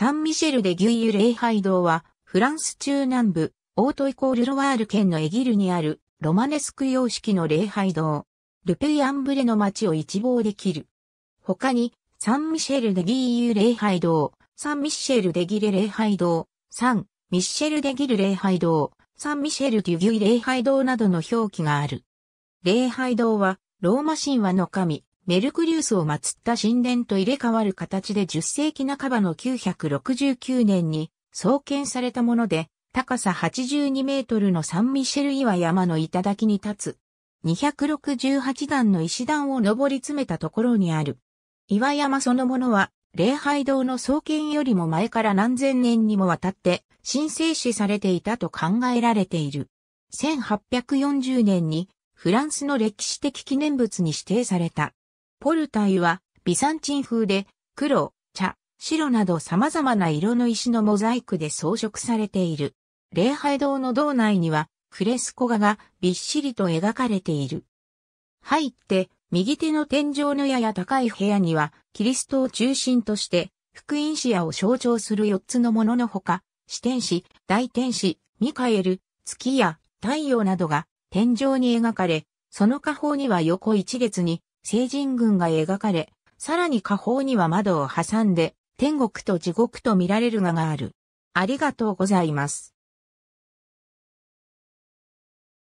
サンミシェルでギュイユ礼拝堂は、フランス中南部、オートイコールロワール県のエギルにある、ロマネスク様式の礼拝堂。ルペイアンブレの街を一望できる。他に、サンミシェルデギイユ礼拝堂、サンミシェルデギレ礼拝堂、サン、ミシェルデギル礼拝堂、サンミシェルデュギュイ礼拝堂などの表記がある。礼拝堂は、ローマ神話の神、メルクリウスを祀った神殿と入れ替わる形で10世紀半ばの969年に創建されたもので、高さ82メートルのサンミシェル岩山の頂に立つ、268段の石段を登り詰めたところにある。岩山そのものは、礼拝堂の創建よりも前から何千年にもわたって神聖視されていたと考えられている。1840年にフランスの歴史的記念物に指定された。ポルタイはビサンチン風で黒、茶、白など様々な色の石のモザイクで装飾されている。礼拝堂の堂内にはフレスコ画がびっしりと描かれている。入って、右手の天井のやや高い部屋には、キリストを中心として、福音視野を象徴する四つのもののほか、四天使、大天使、ミカエル、月や太陽などが天井に描かれ、その下方には横一列に聖人群が描かれ、さらに下方には窓を挟んで、天国と地獄と見られるががある。ありがとうございます。